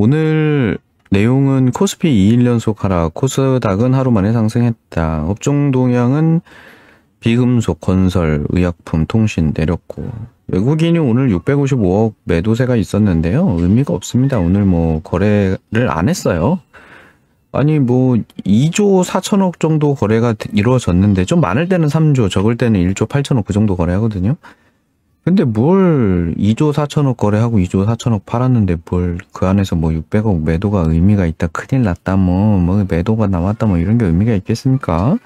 오늘 내용은 코스피 2일 연속 하락, 코스닥은 하루 만에 상승했다. 업종 동향은 비금속, 건설, 의약품, 통신 내렸고 외국인이 오늘 655억 매도세가 있었는데요. 의미가 없습니다. 오늘 뭐 거래를 안 했어요. 아니 뭐 2조 4천억 정도 거래가 이루어졌는데 좀 많을 때는 3조 적을 때는 1조 8천억 그 정도 거래하거든요. 근데 뭘 2조 4천억 거래하고 2조 4천억 팔았는데 뭘 그 안에서 뭐 600억 매도가 의미가 있다 큰일 났다 뭐, 뭐 매도가 남았다 뭐 이런 게 의미가 있겠습니까?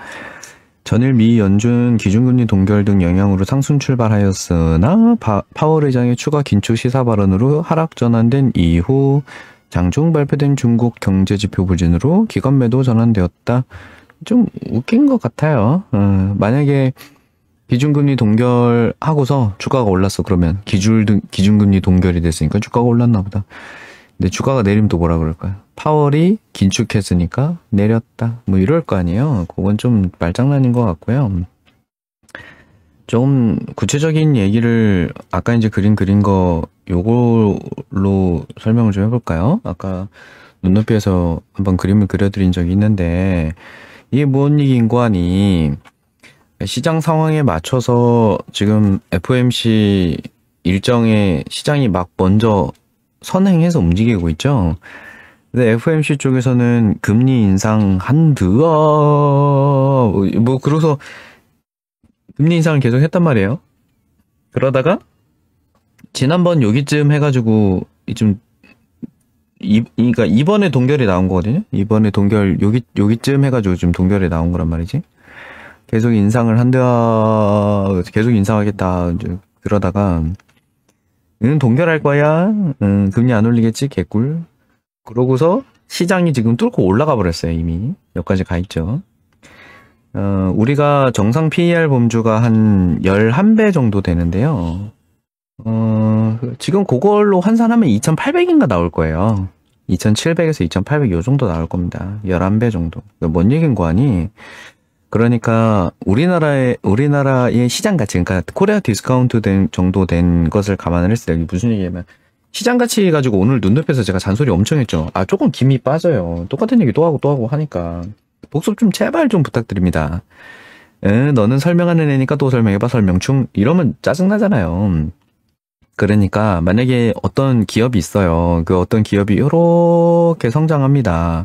전일 미 연준 기준금리 동결 등 영향으로 상승 출발하였으나 파, 파월 의장의 추가 긴축 시사 발언으로 하락 전환된 이후 장중 발표된 중국 경제 지표 부진으로 기관 매도 전환되었다. 좀 웃긴 것 같아요. 어, 만약에 기준금리 동결하고서 주가가 올랐어. 그러면 기준 기준금리 동결이 됐으니까 주가가 올랐나 보다. 근데 주가가 내리면 또 뭐라 그럴까요? 파월이 긴축했으니까 내렸다. 뭐 이럴 거 아니에요. 그건 좀 말장난인 것 같고요. 좀 구체적인 얘기를 아까 이제 그린 그린 거 요걸로 설명을 좀 해볼까요? 아까 눈높이에서 한번 그림을 그려드린 적이 있는데 이게 뭔 얘기인고 하니 시장 상황에 맞춰서 지금 FOMC 일정에 시장이 막 먼저 선행해서 움직이고 있죠. 근데 FOMC 쪽에서는 금리 인상 한두어뭐 그래서 금리 인상을 계속 했단 말이에요. 그러다가 지난번 여기쯤 해가지고 지금 이, 그러니까 이번에 동결이 나온 거거든요. 이번에 동결 여기 요기, 여기쯤 해가지고 지금 동결이 나온 거란 말이지. 계속 인상을 한다, 계속 인상하겠다, 그러다가, 응, 동결할 거야. 응, 금리 안 올리겠지, 개꿀. 그러고서 시장이 지금 뚫고 올라가 버렸어요, 이미. 몇가지가 있죠. 어, 우리가 정상 PER 범주가 한 11배 정도 되는데요. 어, 지금 그걸로 환산하면 2,800인가 나올 거예요. 2,700에서 2,800 요 정도 나올 겁니다. 11배 정도. 뭔얘긴인거 아니? 그러니까 우리나라의 우리나라의 시장 가치 그러니까 코리아 디스카운트 된 정도 된 것을 감안을 했을 때 무슨 얘기냐면 시장 가치 가지고 오늘 눈높이에서 제가 잔소리 엄청 했죠. 아 조금 김이 빠져요. 똑같은 얘기 또 하고 또 하고 하니까 복습 좀 제발 좀 부탁드립니다. 에, 너는 설명하는 애니까 또 설명해봐 설명충 이러면 짜증나잖아요. 그러니까 만약에 어떤 기업이 있어요. 그 어떤 기업이 이렇게 성장합니다.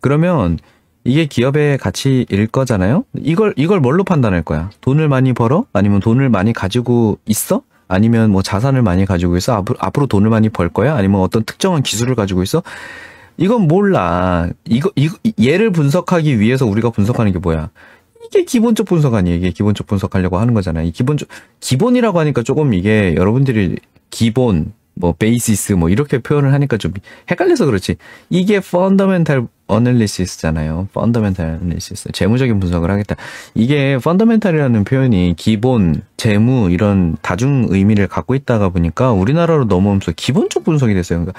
그러면 이게 기업의 가치일 거잖아요. 이걸 이걸 뭘로 판단할 거야? 돈을 많이 벌어? 아니면 돈을 많이 가지고 있어? 아니면 뭐 자산을 많이 가지고 있어? 앞으로, 앞으로 돈을 많이 벌 거야? 아니면 어떤 특정한 기술을 가지고 있어? 이건 몰라. 이거, 이 얘를 분석하기 위해서 우리가 분석하는 게 뭐야? 이게 기본적 분석 아니에요. 이게 기본적 분석하려고 하는 거잖아요. 이 기본적 기본이라고 하니까 조금 이게 여러분들이 기본 뭐 베이시스 뭐 이렇게 표현을 하니까 좀 헷갈려서 그렇지 이게 펀더멘탈 어널리시스잖아요. 펀더멘탈 어널리시스 재무적인 분석을 하겠다. 이게 펀더멘탈이라는 표현이 기본 재무 이런 다중 의미를 갖고 있다가 보니까 우리나라로 넘어오면서 기본적 분석이 됐어요. 그러니까,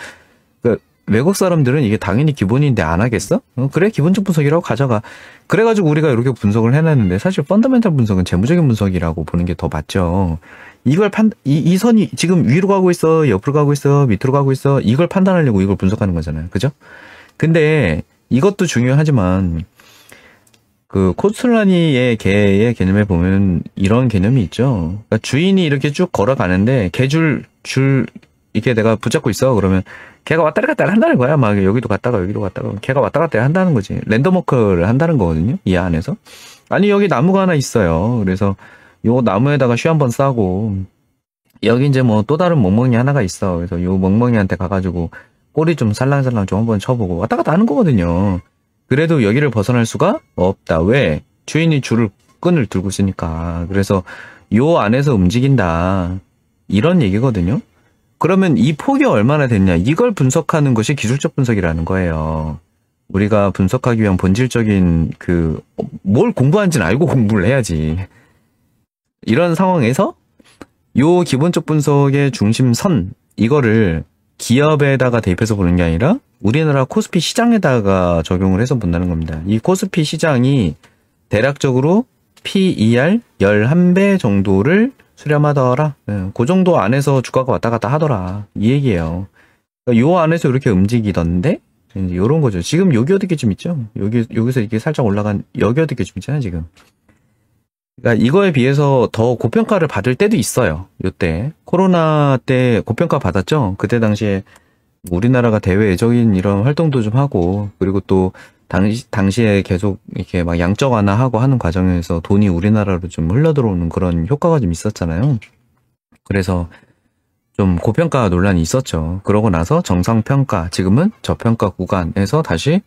그러니까 외국 사람들은 이게 당연히 기본인데 안 하겠어? 어, 그래 기본적 분석이라고 가져가. 그래가지고 우리가 이렇게 분석을 해놨는데 사실 펀더멘탈 분석은 재무적인 분석이라고 보는 게 더 맞죠. 이걸 판, 이, 이 선이 지금 위로 가고 있어, 옆으로 가고 있어, 밑으로 가고 있어, 이걸 판단하려고 이걸 분석하는 거잖아요. 그죠? 근데 이것도 중요하지만, 그 코스라니의 개의 개념에 보면 이런 개념이 있죠. 그러니까 주인이 이렇게 쭉 걸어가는데 개줄 줄 이렇게 내가 붙잡고 있어. 그러면 개가 왔다 갔다 한다는 거야. 막 여기도 갔다가 여기도 갔다가 개가 왔다 갔다 한다는 거지. 랜덤워크를 한다는 거거든요. 이 안에서. 아니 여기 나무가 하나 있어요. 그래서 요 나무에다가 쉬 한번 싸고 여기 이제 뭐 또 다른 멍멍이 하나가 있어. 그래서 요 멍멍이한테 가가지고 꼬리 좀 살랑살랑 좀 한번 쳐보고 왔다 갔다 하는 거거든요. 그래도 여기를 벗어날 수가 없다. 왜? 주인이 줄을 끈을 들고 있으니까. 그래서 요 안에서 움직인다. 이런 얘기거든요. 그러면 이 폭이 얼마나 됐냐? 이걸 분석하는 것이 기술적 분석이라는 거예요. 우리가 분석하기 위한 본질적인 그 뭘 공부한지는 알고 공부를 해야지. 이런 상황에서 요 기본적 분석의 중심선 이거를 기업에다가 대입해서 보는 게 아니라 우리나라 코스피 시장에다가 적용을 해서 본다는 겁니다. 이 코스피 시장이 대략적으로 PER 11배 정도를 수렴하더라. 예, 그 정도 안에서 주가가 왔다 갔다 하더라. 이 얘기예요. 그러니까 요 안에서 이렇게 움직이던데 이런 거죠. 지금 여기 어떻게 좀 있죠? 여기 여기서 이렇게 살짝 올라간 여기 어떻게 좀 있잖아요, 지금. 그러니까 이거에 비해서 더 고평가를 받을 때도 있어요. 요때 코로나 때 고평가 받았죠. 그때 당시에 뭐 우리나라가 대외적인 이런 활동도 좀 하고 그리고 또 당시 당시에 계속 이렇게 막 양적 완화하고 하는 과정에서 돈이 우리나라로 좀 흘러 들어오는 그런 효과가 좀 있었잖아요. 그래서 좀 고평가 논란이 있었죠. 그러고 나서 정상평가, 지금은 저평가 구간에서 다시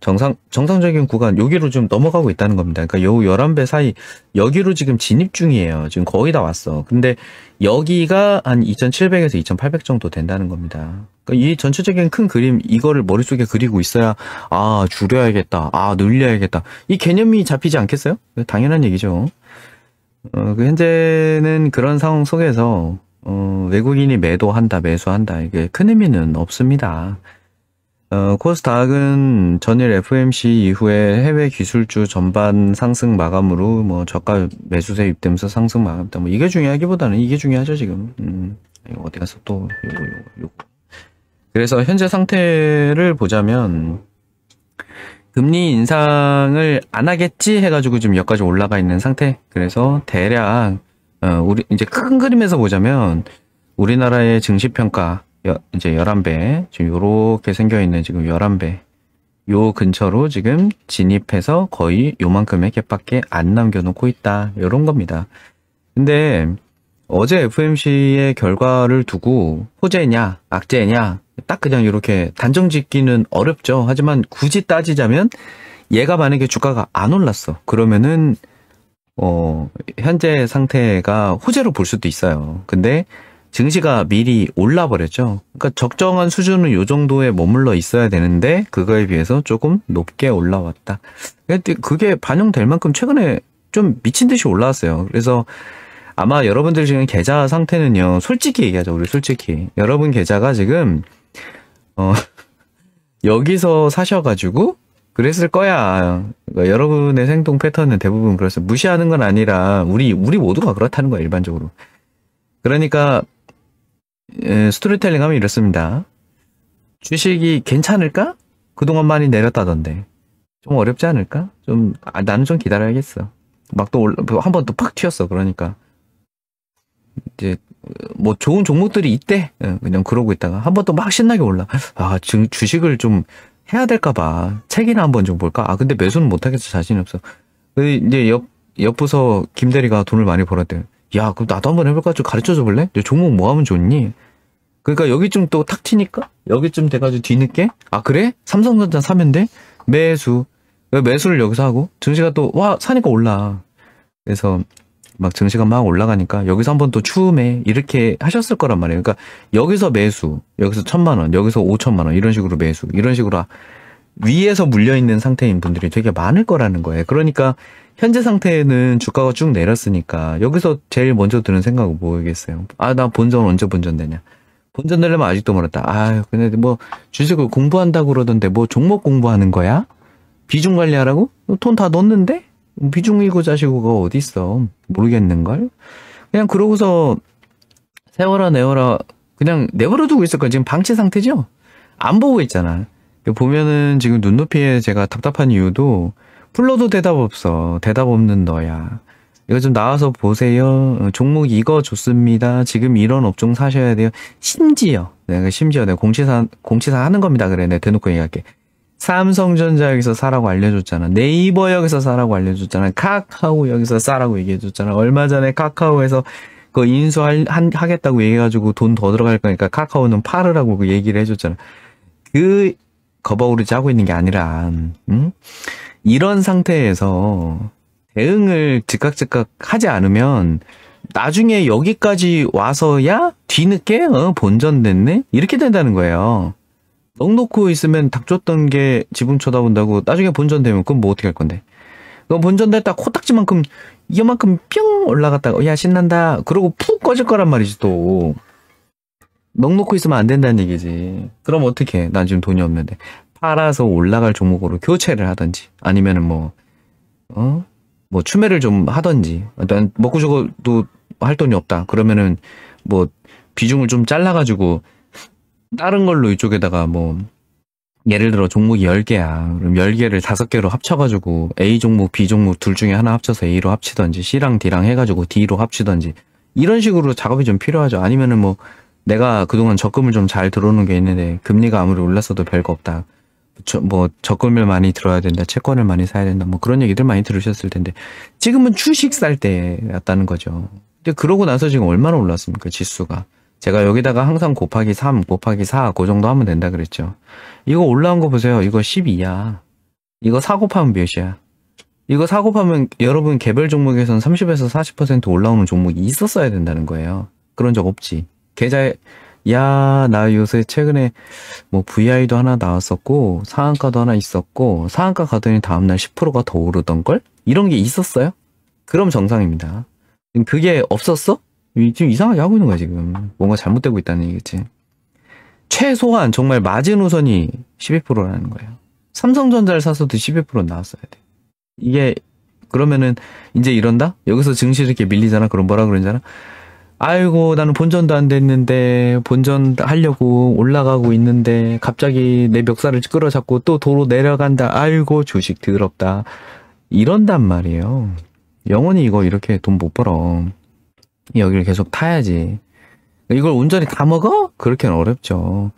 정상, 정상적인 구간 여기로 좀 넘어가고 있다는 겁니다. 그러니까 요 11배 사이 여기로 지금 진입 중이에요. 지금 거의 다 왔어. 근데 여기가 한 2700에서 2800 정도 된다는 겁니다. 그러니까 이 전체적인 큰 그림 이거를 머릿속에 그리고 있어야 아 줄여야겠다. 아 늘려야겠다. 이 개념이 잡히지 않겠어요? 당연한 얘기죠. 어, 그 현재는 그런 상황 속에서 어, 외국인이 매도한다, 매수한다 이게 큰 의미는 없습니다. 어, 코스닥은 전일 FMC 이후에 해외 기술주 전반 상승 마감으로 뭐 저가 매수세 입되면서 상승 마감다. 뭐 이게 중요하기보다는 이게 중요하죠 지금. 음, 어디 가서 또 요거 요거 요거. 그래서 현재 상태를 보자면 금리 인상을 안 하겠지 해가지고 지금 여기까지 올라가 있는 상태. 그래서 대략 어, 우리 이제 큰 그림에서 보자면 우리나라의 증시 평가 이제 11배 지금 이렇게 생겨있는 지금 11배 요 근처로 지금 진입해서 거의 요만큼의 갭밖에 안 남겨놓고 있다 이런 겁니다 근데 어제 FMC의 결과를 두고 호재냐 악재냐 딱 그냥 이렇게 단정 짓기는 어렵죠 하지만 굳이 따지자면 얘가 만약에 주가가 안 올랐어 그러면은 어 현재 상태가 호재로 볼 수도 있어요 근데 증시가 미리 올라버렸죠. 그러니까 적정한 수준은 요 정도에 머물러 있어야 되는데 그거에 비해서 조금 높게 올라왔다. 그게 반영될 만큼 최근에 좀 미친 듯이 올라왔어요. 그래서 아마 여러분들 지금 계좌 상태는요. 솔직히 얘기하자 우리 솔직히 여러분 계좌가 지금 어 여기서 사셔가지고 그랬을 거야. 그러니까 여러분의 행동 패턴은 대부분 그래서 무시하는 건 아니라 우리 우리 모두가 그렇다는 거야 일반적으로. 그러니까 스토리텔링 하면 이렇습니다. 주식이 괜찮을까? 그동안 많이 내렸다던데. 좀 어렵지 않을까? 좀, 아, 나는 좀 기다려야겠어. 막 또 올라, 한 번 또 팍 튀었어. 그러니까. 이제, 뭐 좋은 종목들이 있대. 예, 그냥 그러고 있다가 한 번 또 막 신나게 올라. 아, 지금 주식을 좀 해야 될까봐. 책이나 한번 좀 볼까? 아, 근데 매수는 못하겠어. 자신이 없어. 근 그 이제 옆, 옆 부서 김대리가 돈을 많이 벌었대. 야 그럼 나도 한번 해볼까? 좀 가르쳐줘 볼래? 내 종목 뭐 하면 좋니? 그러니까 여기쯤 또탁 튀니까 여기쯤 돼가지고 뒤늦게 아 그래? 삼성전자 사면 돼? 매수 매수를 여기서 하고 증시가 또 와 사니까 올라 그래서 막 증시가 막 올라가니까 여기서 한번 또 추음에 이렇게 하셨을 거란 말이에요. 그러니까 여기서 매수, 여기서 천만 원, 여기서 오천만 원 이런 식으로 매수, 이런 식으로 위에서 물려 있는 상태인 분들이 되게 많을 거라는 거예요. 그러니까 현재 상태는 주가가 쭉 내렸으니까 여기서 제일 먼저 드는 생각은 뭐겠어요? 아 나 본전 언제 본전 되냐? 본전 내려면 아직도 멀었다. 아 근데 뭐 주식을 공부한다 고 그러던데 뭐 종목 공부하는 거야? 비중 관리하라고? 돈 다 넣었는데 비중이고 자시고가 어디 있어? 모르겠는 걸? 그냥 그러고서 세워라 내워라 그냥 내버려두고 있을 거야. 지금 방치 상태죠? 안 보고 있잖아. 보면은 지금 눈높이에 제가 답답한 이유도 풀러도 대답 없어. 대답 없는 너야. 이거 좀 나와서 보세요. 어, 종목 이거 좋습니다. 지금 이런 업종 사셔야 돼요. 심지어 내가 심지어 내가 공치사 공시사 하는 겁니다. 그래 내 대놓고 얘기할게. 삼성전자 여기서 사라고 알려줬잖아. 네이버 여기서 사라고 알려줬잖아. 카카오 여기서 사라고 얘기해줬잖아. 얼마 전에 카카오에서 그 인수하겠다고 얘기해가지고 돈 더 들어갈 거니까 카카오는 팔으라고 그 얘기를 해줬잖아. 그 겁어오르지 하고 있는 게 아니라 음? 이런 상태에서 대응을 즉각즉각 하지 않으면 나중에 여기까지 와서야 뒤늦게 어, 본전됐네 이렇게 된다는 거예요. 넉 놓고 있으면 닭 줬던 게 지붕 쳐다본다고 나중에 본전되면 그건 뭐 어떻게 할 건데? 그건 본전됐다 코딱지만큼 이만큼 뿅 올라갔다가 야 신난다 그러고 푹 꺼질 거란 말이지 또. 넋 놓고 있으면 안 된다는 얘기지. 그럼 어떻게 해? 난 지금 돈이 없는데. 팔아서 올라갈 종목으로 교체를 하든지 아니면은 뭐, 어? 뭐 추매를 좀 하든지. 일단 먹고 죽어도 할 돈이 없다. 그러면은 뭐 비중을 좀 잘라가지고 다른 걸로 이쪽에다가 뭐 예를 들어 종목이 10개야. 그럼 10개를 5개로 합쳐가지고 A 종목, B 종목 둘 중에 하나 합쳐서 A로 합치던지 C랑 D랑 해가지고 D로 합치던지 이런 식으로 작업이 좀 필요하죠. 아니면은 뭐 내가 그동안 적금을 좀 잘 들어오는 게 있는데 금리가 아무리 올랐어도 별거 없다. 저, 뭐 적금을 많이 들어야 된다, 채권을 많이 사야 된다, 뭐 그런 얘기들 많이 들으셨을 텐데 지금은 주식 살 때였다는 거죠. 근데 그러고 나서 지금 얼마나 올랐습니까 지수가? 제가 여기다가 항상 곱하기 3, 곱하기 4, 그 정도 하면 된다 그랬죠. 이거 올라온 거 보세요. 이거 12야. 이거 4 곱하면 몇이야? 이거 4 곱하면 여러분 개별 종목에선 30에서 40% 올라오는 종목이 있었어야 된다는 거예요. 그런 적 없지. 계좌에 야, 나 요새 최근에 뭐 VI도 하나 나왔었고, 상한가도 하나 있었고, 상한가 가더니 다음날 10%가 더 오르던걸? 이런 게 있었어요? 그럼 정상입니다. 그게 없었어? 지금 이상하게 하고 있는 거야, 지금. 뭔가 잘못되고 있다는 얘기겠지. 최소한 정말 마지노선이 12%라는 거예요. 삼성전자를 사서도 12% 나왔어야 돼. 이게, 그러면은, 이제 이런다? 여기서 증시 이렇게 밀리잖아? 그럼 뭐라 그러잖아? 아이고 나는 본전도 안 됐는데 본전 하려고 올라가고 있는데 갑자기 내 멱살을 끌어잡고 또 도로 내려간다 아이고 주식 드럽다 이런단 말이에요 영원히 이거 이렇게 돈 못 벌어 여기를 계속 타야지 이걸 온전히 다 먹어? 그렇게는 어렵죠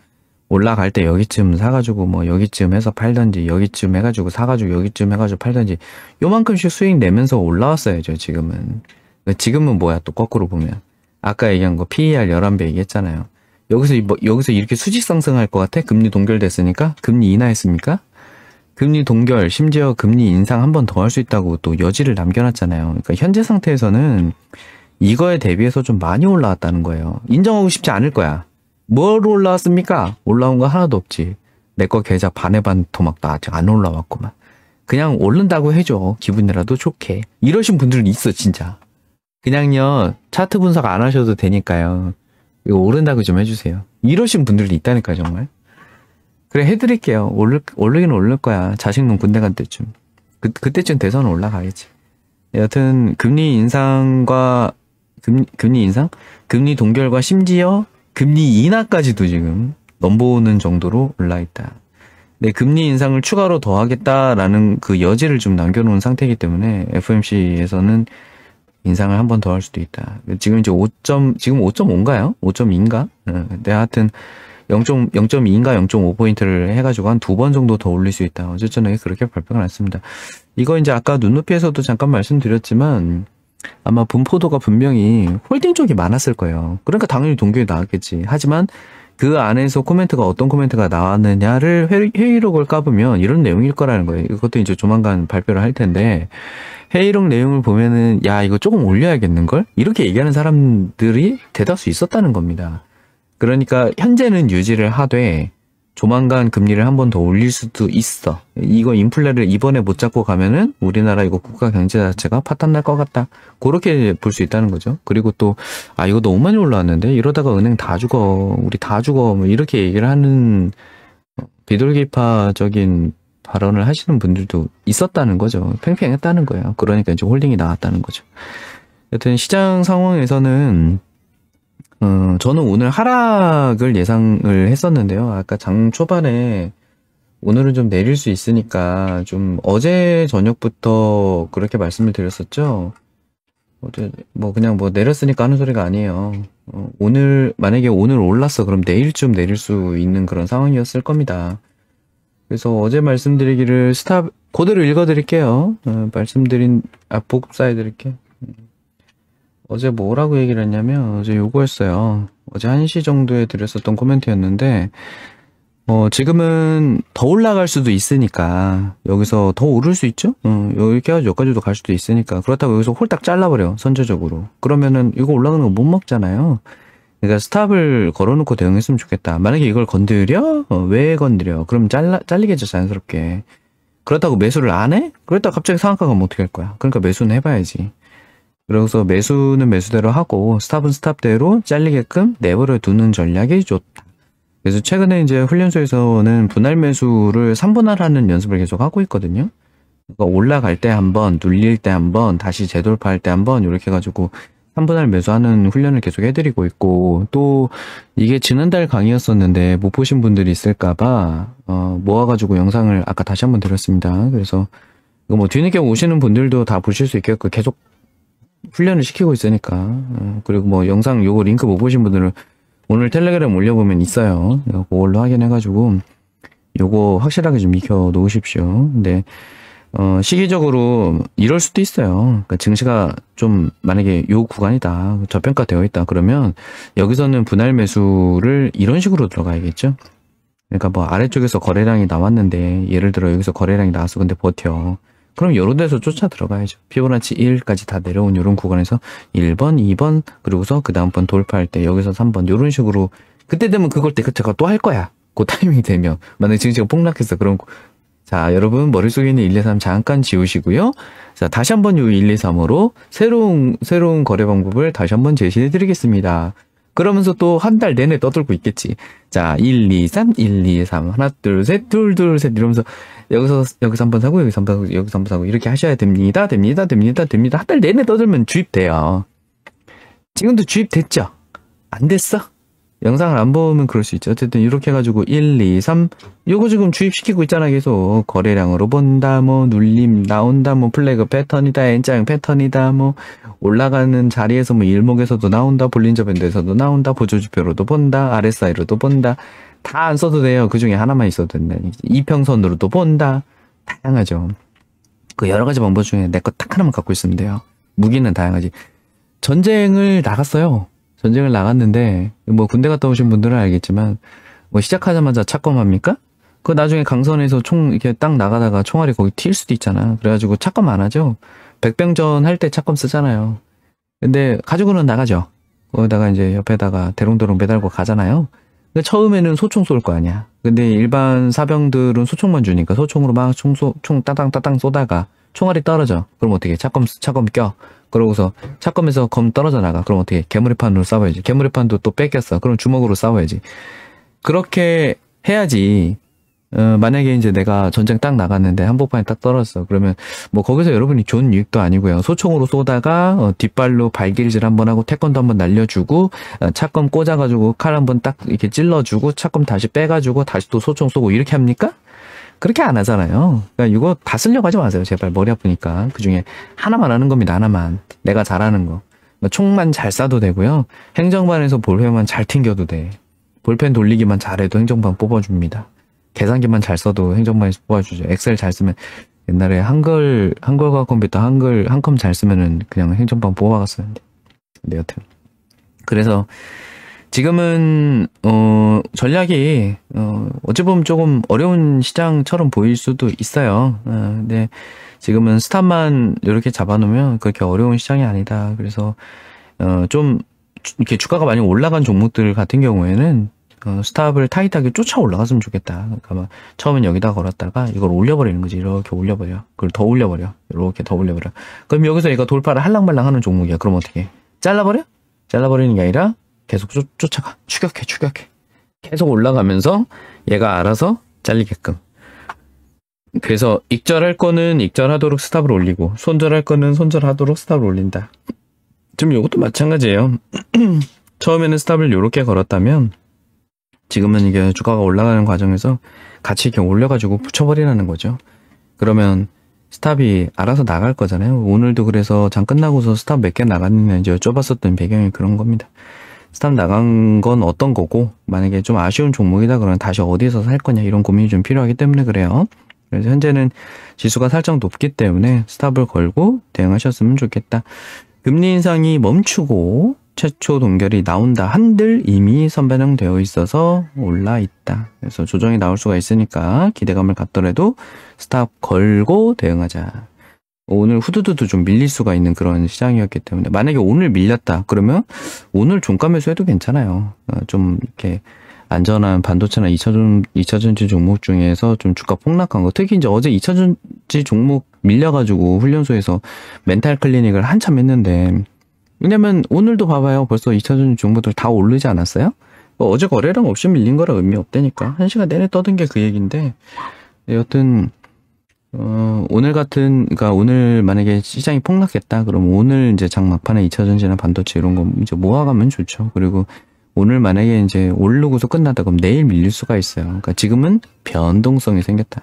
올라갈 때 여기쯤 사가지고 뭐 여기쯤 해서 팔던지 여기쯤 해가지고 사가지고 여기쯤 해가지고 팔던지 요만큼씩 수익 내면서 올라왔어야죠 지금은 지금은 뭐야 또 거꾸로 보면 아까 얘기한 거 PER 11배 얘기했잖아요. 여기서 뭐, 여기서 이렇게 수직 상승할 것 같아? 금리 동결됐으니까? 금리 인하했습니까? 금리 동결, 심지어 금리 인상 한 번 더 할 수 있다고 또 여지를 남겨놨잖아요. 그러니까 현재 상태에서는 이거에 대비해서 좀 많이 올라왔다는 거예요. 인정하고 싶지 않을 거야. 뭘 올라왔습니까? 올라온 거 하나도 없지. 내 거 계좌 반에 반 토막도 아직 안 올라왔구만. 그냥 오른다고 해줘. 기분이라도 좋게. 이러신 분들은 있어, 진짜. 그냥요 차트 분석 안 하셔도 되니까요 이거 오른다고 좀 해주세요 이러신 분들도 있다니까 정말 그래 해드릴게요 오를, 오르긴 오를 거야 자식놈 군대 간 때쯤 그, 그때쯤 대선 올라가겠지 여튼 금리 인상과 금, 금리 인상? 금리 동결과 심지어 금리 인하까지도 지금 넘보는 정도로 올라있다 네, 금리 인상을 추가로 더 하겠다라는 그 여지를 좀 남겨놓은 상태이기 때문에 FMC에서는 인상을 한 번 더 할 수도 있다. 지금 이제 5점, 지금 5.5인가요? 5.2인가? 예. 근데 하여튼 0.2인가 0.5포인트를 해가지고 한 두 번 정도 더 올릴 수 있다. 어제 저녁에 그렇게 발표가 났습니다. 이거 이제 아까 눈높이에서도 잠깐 말씀드렸지만 아마 분포도가 분명히 홀딩 쪽이 많았을 거예요. 그러니까 당연히 동결이 나왔겠지. 하지만 그 안에서 코멘트가 어떤 코멘트가 나왔느냐를 회의, 록을 까보면 이런 내용일 거라는 거예요. 이것도 이제 조만간 발표를 할 텐데 회의록 내용을 보면은 야 이거 조금 올려야겠는 걸 이렇게 얘기하는 사람들이 대다수 있었다는 겁니다. 그러니까 현재는 유지를 하되 조만간 금리를 한 번 더 올릴 수도 있어. 이거 인플레를 이번에 못 잡고 가면은 우리나라 이거 국가 경제 자체가 파탄 날 것 같다. 그렇게 볼 수 있다는 거죠. 그리고 또, 아, 이거 너무 많이 올라왔는데? 이러다가 은행 다 죽어. 우리 다 죽어. 뭐 이렇게 얘기를 하는 어, 비둘기파적인 발언을 하시는 분들도 있었다는 거죠. 팽팽했다는 거예요. 그러니까 이제 홀딩이 나왔다는 거죠. 여튼 시장 상황에서는 어, 저는 오늘 하락을 예상을 했었는데요. 아까 장 초반에 오늘은 좀 내릴 수 있으니까 좀 어제 저녁부터 그렇게 말씀을 드렸었죠. 어제 뭐 그냥 뭐 내렸으니까 하는 소리가 아니에요. 어, 오늘 만약에 오늘 올랐어 그럼 내일쯤 내릴 수 있는 그런 상황이었을 겁니다. 그래서 어제 말씀드리기를 스탑 코드를 읽어드릴게요. 어, 말씀드린 앞복 아, 사해드릴게요 어제 뭐라고 얘기를 했냐면 어제 요거 했어요. 어제 1시 정도에 드렸었던 코멘트였는데 어, 지금은 더 올라갈 수도 있으니까 여기서 더 오를 수 있죠? 어, 이렇게 해 여기까지도 갈 수도 있으니까 그렇다고 여기서 홀딱 잘라버려 선제적으로 그러면은 이거 올라가는 거 못 먹잖아요 그러니까 스탑을 걸어놓고 대응했으면 좋겠다 만약에 이걸 건드려? 어, 왜 건드려? 그럼 잘라, 잘리겠죠 자연스럽게 그렇다고 매수를 안 해? 그랬다고 갑자기 상한가 가면 어떻게 할 거야 그러니까 매수는 해봐야지 그래서 매수는 매수대로 하고 스탑은 스탑대로 잘리게끔 내버려 두는 전략이 좋다. 그래서 최근에 이제 훈련소에서는 분할 매수를 3분할하는 연습을 계속 하고 있거든요. 그러니까 올라갈 때 한번 눌릴 때 한번 다시 재돌파할 때 한번 이렇게 해가지고 3분할 매수하는 훈련을 계속 해드리고 있고 또 이게 지난달 강의였었는데 못 보신 분들이 있을까봐 어 모아가지고 영상을 아까 다시 한번 드렸습니다. 그래서 뭐 뒤늦게 오시는 분들도 다 보실 수 있게끔 계속 훈련을 시키고 있으니까 어, 그리고 뭐 영상 요거 링크 못 보신 분들은 오늘 텔레그램 올려보면 있어요 그걸로 확인해가지고 요거 확실하게 좀 익혀 놓으십시오 근데 어, 시기적으로 이럴 수도 있어요 그러니까 증시가 좀 만약에 요 구간이다 저평가 되어 있다 그러면 여기서는 분할 매수를 이런 식으로 들어가야겠죠 그러니까 뭐 아래쪽에서 거래량이 나왔는데 예를 들어 여기서 거래량이 나왔어 근데 버텨 그럼 여러 데서 쫓아 들어가야죠. 피보나치 1까지 다 내려온 이런 구간에서 1번, 2번, 그리고서 그 다음번 돌파할 때 여기서 3번 이런 식으로 그때 되면 그걸 때 제가 또 할 거야. 그 타이밍이 되면 만약에 지금 제가 폭락했어. 그럼 자 여러분 머릿속에 있는 1, 2, 3 잠깐 지우시고요. 자 다시 한번 요 1, 2, 3으로 새로운 새로운 거래 방법을 다시 한번 제시해 드리겠습니다. 그러면서 또 한 달 내내 떠들고 있겠지. 자, 1, 2, 3, 1, 2, 3. 하나, 둘, 셋, 둘, 둘, 셋. 이러면서 여기서 여기서 한 번 사고 여기서 한번 사고 여기서 한 번 사고 이렇게 하셔야 됩니다. 됩니다. 됩니다. 됩니다. 한 달 내내 떠들면 주입돼요. 지금도 주입됐죠? 안 됐어? 영상을 안 보면 그럴 수 있죠. 어쨌든 이렇게 해가지고 1, 2, 3 요거 지금 주입시키고 있잖아 계속 거래량으로 본다 뭐 눌림 나온다 뭐 플래그 패턴이다 엔짱 패턴이다 뭐 올라가는 자리에서 뭐 일목에서도 나온다 볼린저 밴드에서도 나온다 보조지표로도 본다 RSI로도 본다 다안 써도 돼요. 그 중에 하나만 있어도 된다. 이평선으로 도 본다. 다양하죠. 그 여러 가지 방법 중에 내 거 딱 하나만 갖고 있으면 돼요. 무기는 다양하지. 전쟁을 나갔어요. 전쟁을 나갔는데 뭐 군대 갔다 오신 분들은 알겠지만 뭐 시작하자마자 착검합니까? 그 나중에 강선에서 총 이렇게 딱 나가다가 총알이 거기 튈 수도 있잖아. 그래가지고 착검 안 하죠. 백병전 할 때 착검 쓰잖아요. 근데 가지고는 나가죠. 거기다가 이제 옆에다가 대롱대롱 매달고 가잖아요. 근데 처음에는 소총 쏠 거 아니야. 근데 일반 사병들은 소총만 주니까 소총으로 막총 쏘, 총 따당 따당 쏘다가 총알이 떨어져. 그럼 어떻게? 차검 차검 껴. 그러고서 차검에서 검 떨어져 나가. 그럼 어떻게? 개무리 판으로 싸워야지. 개무리 판도 또 뺏겼어. 그럼 주먹으로 싸워야지. 그렇게 해야지 어, 만약에 이제 내가 전쟁 딱 나갔는데 한복판에 딱 떨어졌어. 그러면 뭐 거기서 여러분이 존유익도 아니고요. 소총으로 쏘다가 어, 뒷발로 발길질 한번 하고 태권도 한번 날려주고 어, 착검 꽂아가지고 칼 한번 딱 이렇게 찔러주고 차검 다시 빼가지고 다시 또 소총 쏘고 이렇게 합니까? 그렇게 안 하잖아요. 그러니까 이거 다 쓰려고 하지 마세요. 제발 머리 아프니까. 그중에 하나만 하는 겁니다. 하나만. 내가 잘하는 거. 뭐 총만 잘 쏴도 되고요. 행정반에서 볼회만 잘 튕겨도 돼. 볼펜 돌리기만 잘해도 행정반 뽑아줍니다. 계산기만 잘 써도 행정만에서 뽑아주죠. 엑셀 잘 쓰면 옛날에 한글 한글과 컴퓨터 한글 한컴 잘 쓰면은 그냥 행정반 뽑아갔었는데. 네, 여튼 그래서 지금은 어 전략이 어 어찌 보면 조금 어려운 시장처럼 보일 수도 있어요. 어, 근데 지금은 스탑만 이렇게 잡아놓으면 그렇게 어려운 시장이 아니다. 그래서 어 좀 이렇게 주가가 많이 올라간 종목들 같은 경우에는 어, 스탑을 타이트하게 쫓아 올라갔으면 좋겠다. 그러니까 뭐 처음엔 여기다 걸었다가 이걸 올려버리는 거지. 이렇게 올려버려. 그걸 더 올려버려. 이렇게 더 올려버려. 그럼 여기서 얘가 돌파를 할랑말랑 하는 종목이야. 그럼 어떻게? 잘라버려? 잘라버리는 게 아니라 계속 쫓, 쫓아가. 추격해, 추격해. 계속 올라가면서 얘가 알아서 잘리게끔. 그래서 익절할 거는 익절하도록 스탑을 올리고 손절할 거는 손절하도록 스탑을 올린다. 지금 이것도 마찬가지예요. 처음에는 스탑을 이렇게 걸었다면 지금은 이게 주가가 올라가는 과정에서 같이 이렇게 올려가지고 붙여버리라는 거죠. 그러면 스탑이 알아서 나갈 거잖아요. 오늘도 그래서 장 끝나고서 스탑 몇 개 나갔느냐 이제 여쭤봤었던 배경이 그런 겁니다. 스탑 나간 건 어떤 거고 만약에 좀 아쉬운 종목이다 그러면 다시 어디에서 살 거냐 이런 고민이 좀 필요하기 때문에 그래요. 그래서 현재는 지수가 살짝 높기 때문에 스탑을 걸고 대응하셨으면 좋겠다. 금리 인상이 멈추고 최초 동결이 나온다 한들 이미 선배영되어 있어서 올라있다. 그래서 조정이 나올 수가 있으니까 기대감을 갖더라도 스탑 걸고 대응하자. 오늘 후두두도 좀 밀릴 수가 있는 그런 시장이었기 때문에 만약에 오늘 밀렸다 그러면 오늘 종가 매수해도 괜찮아요. 어, 좀 이렇게 안전한 반도체나 2차전, 2차전지 종목 중에서 좀 주가 폭락한 거 특히 이제 어제 2차전지 종목 밀려가지고 훈련소에서 멘탈 클리닉을 한참 했는데 왜냐면 오늘도 봐봐요. 벌써 2차전 지 종목들 다 오르지 않았어요? 뭐 어제 거래량 없이 밀린 거라 의미 없다니까. 한 시간 내내 떠든 게 그 얘기인데 네, 여튼 어, 오늘 같은, 그니까 러 오늘 만약에 시장이 폭락했다, 그럼 오늘 이제 장 막판에 2차 전지나 반도체 이런 거 이제 모아가면 좋죠. 그리고 오늘 만약에 이제 오르고서 끝나다 그럼 내일 밀릴 수가 있어요. 그러니까 지금은 변동성이 생겼다.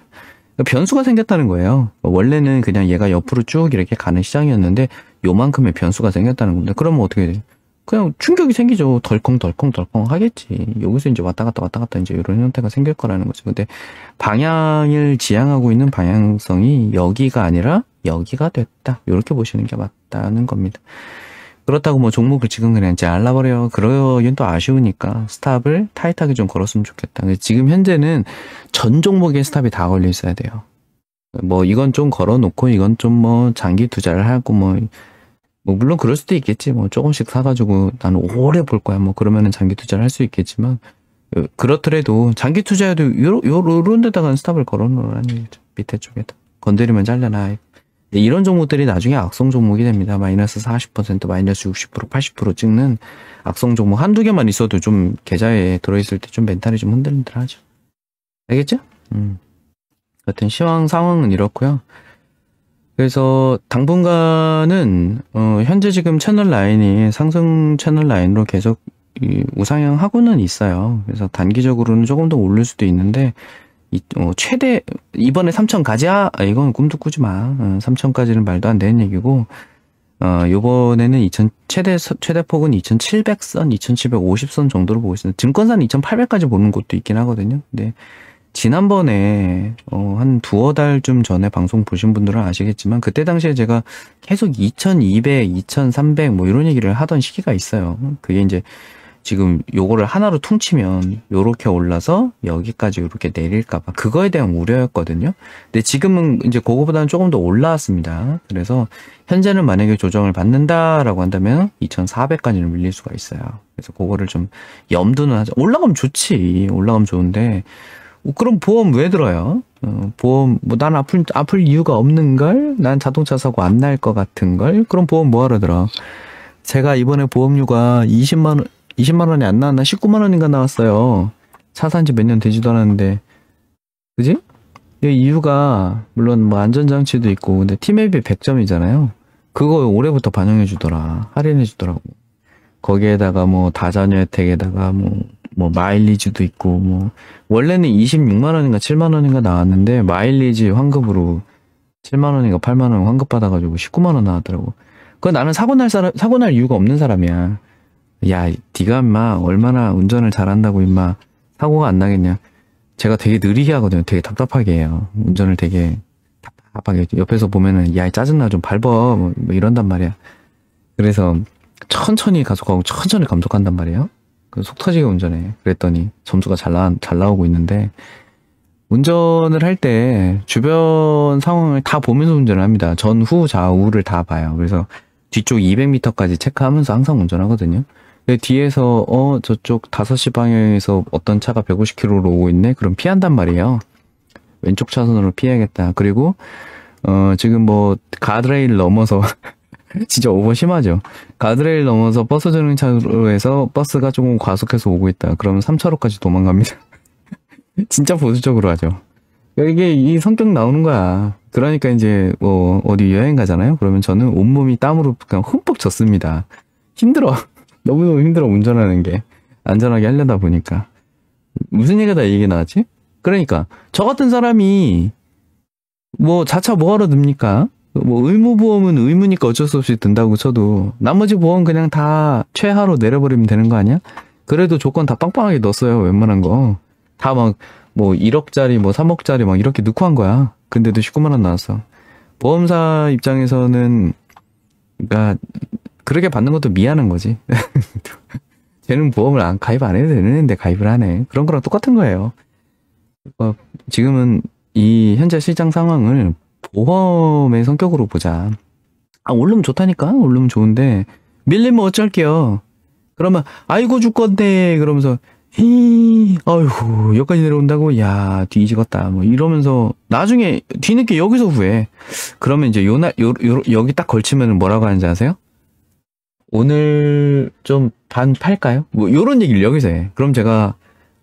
그러니까 변수가 생겼다는 거예요. 원래는 그냥 얘가 옆으로 쭉 이렇게 가는 시장이었는데 요만큼의 변수가 생겼다는 건데 그러면 뭐 어떻게 돼? 그냥 충격이 생기죠. 덜컹덜컹덜컹 덜컹 하겠지. 여기서 이제 왔다 갔다 왔다 갔다 이제 이런 형태가 생길 거라는 거죠. 근데 방향을 지향하고 있는 방향성이 여기가 아니라 여기가 됐다. 이렇게 보시는 게 맞다는 겁니다. 그렇다고 뭐 종목을 지금 그냥 잘라버려. 그러긴 또 아쉬우니까 스탑을 타이트하게 좀 걸었으면 좋겠다. 근데 지금 현재는 전 종목에 스탑이 다 걸려 있어야 돼요. 뭐 이건 좀 걸어놓고 이건 좀 뭐 장기 투자를 하고 뭐, 뭐 물론 그럴 수도 있겠지 뭐 조금씩 사가지고 나는 오래 볼 거야 뭐 그러면은 장기 투자를 할 수 있겠지만 어, 그렇더라도 장기 투자에도 요, 런 데다가 스탑을 걸어놓으라는 얘기죠 밑에 쪽에다 건드리면 잘려나 네, 이런 종목들이 나중에 악성 종목이 됩니다. 마이너스 40%, 마이너스 60%, 80% 찍는 악성 종목 한두 개만 있어도 좀 계좌에 들어있을 때 좀 멘탈이 좀 흔들흔들하죠. 알겠죠? 음. 여튼 시황 상황은 이렇고요. 그래서 당분간은 어, 현재 지금 채널 라인이 상승 채널 라인으로 계속 우상향하고는 있어요. 그래서 단기적으로는 조금 더 오를 수도 있는데 이, 어, 최대 이번에 3천 가자 아, 이건 꿈도 꾸지 마. 3천까지는 어, 말도 안 되는 얘기고 어, 요번에는 2000 최대 최대 폭은 2,700선, 2,750선 정도로 보고 있습니다. 증권사는 2,800까지 보는 곳도 있긴 하거든요. 근데 지난번에 어, 한 두어 달쯤 전에 방송 보신 분들은 아시겠지만 그때 당시에 제가 계속 2200, 2300 뭐 이런 얘기를 하던 시기가 있어요. 그게 이제 지금 요거를 하나로 퉁치면 요렇게 올라서 여기까지 이렇게 내릴까봐 그거에 대한 우려였거든요. 근데 지금은 이제 그거보다는 조금 더 올라왔습니다. 그래서 현재는 만약에 조정을 받는다라고 한다면 2,400까지는 밀릴 수가 있어요. 그래서 그거를 좀 염두는 하죠 올라가면 좋지. 올라가면 좋은데 뭐 그럼 보험 왜 들어요? 어, 보험 뭐난 아플 아플 이유가 없는 걸, 난 자동차 사고 안 날 것 같은 걸, 그럼 보험 뭐하러 들어? 제가 이번에 보험료가 20만 원, 20만 원이 안 나왔나? 19만 원인가 나왔어요. 차 산지 몇 년 되지도 않았는데, 그지? 이 이유가 물론 뭐 안전장치도 있고, 근데 티맵이 100점이잖아요. 그거 올해부터 반영해주더라, 할인해주더라고. 거기에다가 뭐 다자녀 혜택에다가 뭐뭐 마일리지도 있고 뭐 원래는 26만 원인가 7만 원인가 나왔는데 마일리지 환급으로 7만 원인가 8만 원 환급 받아가지고 19만 원 나왔더라고. 그 나는 사고 날 사람 사고 날 이유가 없는 사람이야. 야, 네가 인마 얼마나 운전을 잘한다고 인마 사고가 안 나겠냐. 제가 되게 느리게 하거든요. 되게 답답하게 해요. 운전을 되게 답답하게 옆에서 보면은 야 짜증나 좀 밟어 뭐, 뭐 이런단 말이야. 그래서 천천히 가속하고 천천히 감속한단 말이에요. 속 터지게 운전해. 그랬더니 점수가 잘, 나, 잘 나오고 있는데 운전을 할 때 주변 상황을 다 보면서 운전을 합니다. 전후 좌우를 다 봐요. 그래서 뒤쪽 200m까지 체크하면서 항상 운전하거든요. 근데 뒤에서 어 저쪽 5시 방향에서 어떤 차가 150km로 오고 있네. 그럼 피한단 말이에요. 왼쪽 차선으로 피해야겠다. 그리고 어 지금 뭐 가드레일 넘어서 진짜 오버 심하죠. 가드레일 넘어서 버스 전용차로에서 버스가 조금 과속해서 오고 있다. 그러면 3차로까지 도망갑니다. 진짜 보수적으로 하죠. 이게 이 성격 나오는 거야. 그러니까 이제 뭐 어디 여행 가잖아요. 그러면 저는 온몸이 땀으로 그냥 흠뻑 젖습니다. 힘들어. 너무너무 힘들어 운전하는 게 안전하게 하려다 보니까 무슨 얘기다 가 얘기 나왔지? 그러니까 저 같은 사람이 뭐 자차 뭐하러 듭니까? 뭐 의무 보험은 의무니까 어쩔 수 없이 든다고 쳐도 나머지 보험 그냥 다 최하로 내려버리면 되는 거 아니야? 그래도 조건 다 빵빵하게 넣었어요. 웬만한 거. 다 막 뭐 1억짜리 뭐 3억짜리 뭐 막 이렇게 넣고 한 거야. 근데도 19만 원 나왔어. 보험사 입장에서는 그러니까 그렇게 받는 것도 미안한 거지. 쟤는 보험을 안, 가입 안 해도 되는데 가입을 하네. 그런 거랑 똑같은 거예요. 어, 지금은 이 현재 시장 상황을 오범의 성격으로 보자. 아, 올르 좋다니까? 올르 좋은데, 밀리면 어쩔게요. 그러면, 아이고, 죽겄네. 그러면서, 히, 아이고, 여기까지 내려온다고? 야, 뒤집었다. 뭐, 이러면서, 나중에, 뒤늦게 여기서 후회. 그러면 이제 요, 나, 요, 요, 여기 딱 걸치면 뭐라고 하는지 아세요? 오늘 좀 반 팔까요? 뭐, 요런 얘기를 여기서 해. 그럼 제가,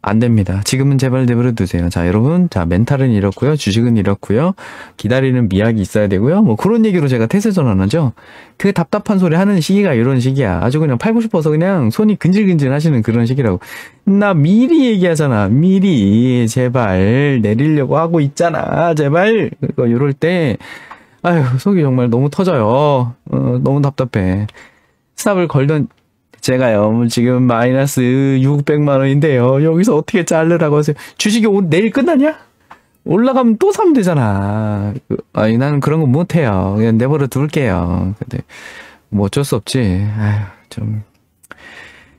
안 됩니다. 지금은 제발 내버려 두세요. 자, 여러분. 자, 멘탈은 이렇고요. 주식은 이렇고요. 기다리는 미약이 있어야 되고요. 뭐 그런 얘기로 제가 태세 전환하죠. 그 답답한 소리 하는 시기가 이런 시기야. 아주 그냥 팔고 싶어서 그냥 손이 근질근질 하시는 그런 시기라고. 나 미리 얘기하잖아. 미리 제발 내리려고 하고 있잖아. 제발. 그러니까 이럴 때 아휴, 속이 정말 너무 터져요. 어, 너무 답답해. 스탑을 걸던 제가요 지금 마이너스 600만 원인데요 여기서 어떻게 자르라고 하세요 주식이 오, 내일 끝나냐? 올라가면 또 사면 되잖아 그, 아니 나는 그런 거 못해요 그냥 내버려 둘게요 근데 뭐 어쩔 수 없지 아휴 좀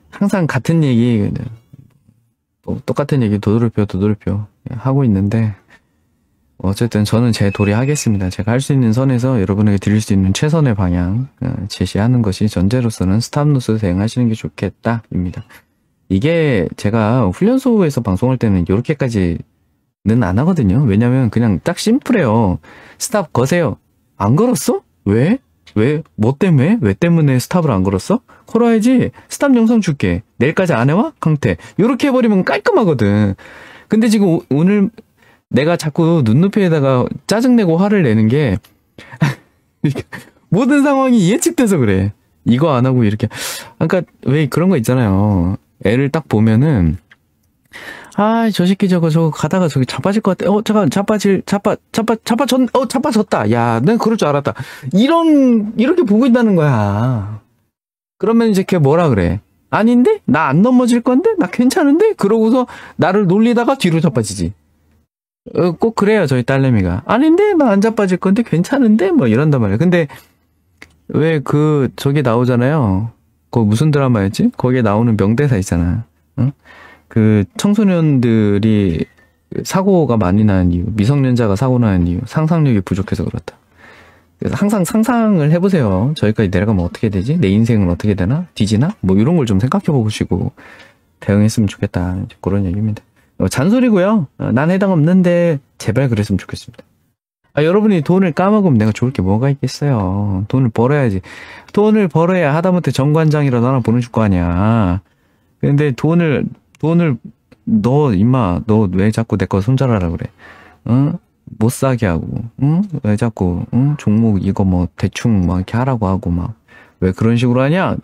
항상 같은 얘기 그 똑같은 얘기 도돌이표 도돌이표 하고 있는데 어쨌든 저는 제 도리 하겠습니다. 제가 할 수 있는 선에서 여러분에게 드릴 수 있는 최선의 방향 어, 제시하는 것이 전제로서는 스탑노스 대응하시는 게 좋겠다입니다. 이게 제가 훈련소에서 방송할 때는 이렇게까지는 안 하거든요. 왜냐면 그냥 딱 심플해요. 스탑 거세요. 안 걸었어? 왜? 왜? 뭐 때문에? 왜 때문에 스탑을 안 걸었어? 걸어야지. 스탑 영상 줄게. 내일까지 안 해와? 강태. 이렇게 해버리면 깔끔하거든. 근데 지금 오, 오늘 내가 자꾸 눈높이에다가 짜증내고 화를 내는 게 모든 상황이 예측돼서 그래. 이거 안 하고 이렇게. 아까 그러니까 왜 그런 거 있잖아요. 애를 딱 보면은 아, 저 새끼 저거 저거 가다가 저기 자빠질 것 같아. 어, 잠깐 자빠질 자빠 자빠 자빠졌 어 자빠졌다. 야, 난 그럴 줄 알았다. 이런 이렇게 보고 있다는 거야. 그러면 이제 걔 뭐라 그래? 아닌데? 나 안 넘어질 건데? 나 괜찮은데? 그러고서 나를 놀리다가 뒤로 자빠지지. 어, 꼭 그래요 저희 딸내미가 아닌데 막안 자빠질 건데 괜찮은데 뭐 이런단 말이에요 근데 왜 그 저게 나오잖아요 그 무슨 드라마였지 거기에 나오는 명대사 있잖아 응? 어? 그 청소년들이 사고가 많이 나는 이유 미성년자가 사고 나는 이유 상상력이 부족해서 그렇다 그래서 항상 상상을 해보세요 저희까지 내려가면 어떻게 되지 내 인생은 어떻게 되나 뒤지나 뭐 이런 걸 좀 생각해 보시고 대응했으면 좋겠다 그런 얘기입니다 뭐 잔소리고요. 어, 난 해당 없는데 제발 그랬으면 좋겠습니다. 아, 여러분이 돈을 까먹으면 내가 좋을 게 뭐가 있겠어요. 돈을 벌어야지. 돈을 벌어야 하다못해 정관장이라도 하나 보내줄 거 아니야. 근데 돈을, 돈을, 너, 임마, 너 왜 자꾸 내 거 손절하라 그래? 응? 어? 못 사게 하고, 응? 왜 자꾸, 응? 종목 이거 뭐 대충 막 이렇게 하라고 하고 막. 왜 그런 식으로 하냐?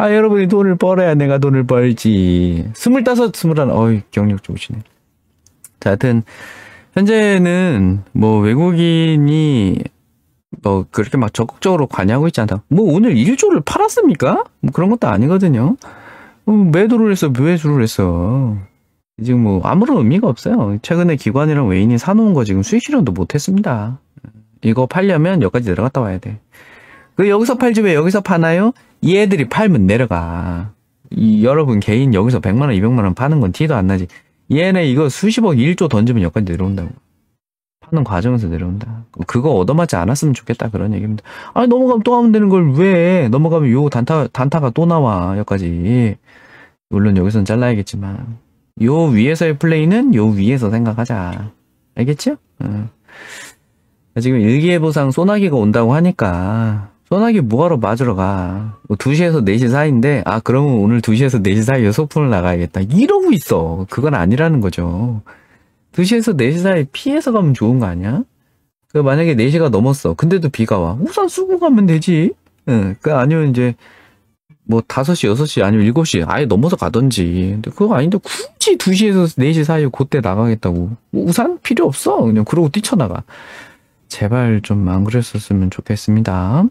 아, 여러분이 돈을 벌어야 내가 돈을 벌지. 스물다섯, 스물한, 어이, 경력 좋으시네. 자, 하여튼, 현재는 뭐 외국인이 뭐 그렇게 막 적극적으로 관여하고 있지 않다. 뭐 오늘 1조를 팔았습니까? 뭐 그런 것도 아니거든요. 매도를 어, 했어, 매수를 했어. 지금 뭐 아무런 의미가 없어요. 최근에 기관이랑 외인이 사놓은 거 지금 수익 실현도 못했습니다. 이거 팔려면 여기까지 내려갔다 와야 돼. 그 여기서 팔지 왜 여기서 파나요? 얘들이 팔면 내려가. 이 여러분 개인 여기서 100만원, 200만원 파는 건 티도 안 나지. 얘네 이거 수십억, 1조 던지면 여기까지 내려온다고. 파는 과정에서 내려온다. 그거 얻어맞지 않았으면 좋겠다. 그런 얘기입니다. 아니, 넘어가면 또 하면 되는 걸 왜? 넘어가면 요 단타, 단타가 또 나와. 여기까지. 물론 여기선 잘라야겠지만. 요 위에서의 플레이는 요 위에서 생각하자. 알겠죠? 응. 어. 지금 일기예보상 소나기가 온다고 하니까 전화기 뭐하러 맞으러 가. 2시에서 뭐 4시 사이인데 아 그러면 오늘 2시에서 4시 사이에 소풍을 나가야겠다. 이러고 있어. 그건 아니라는 거죠. 2시에서 4시 사이 피해서 가면 좋은 거 아니야? 그 만약에 4시가 넘었어. 근데도 비가 와. 우산 쓰고 가면 되지. 응. 그 아니면 이제 뭐 5시, 6시 아니면 7시 아예 넘어서 가던지. 근데 그거 아닌데 굳이 2시에서 4시 사이에 그때 나가겠다고. 뭐 우산 필요 없어. 그냥 그러고 뛰쳐나가. 제발 좀 안 그랬었으면 좋겠습니다.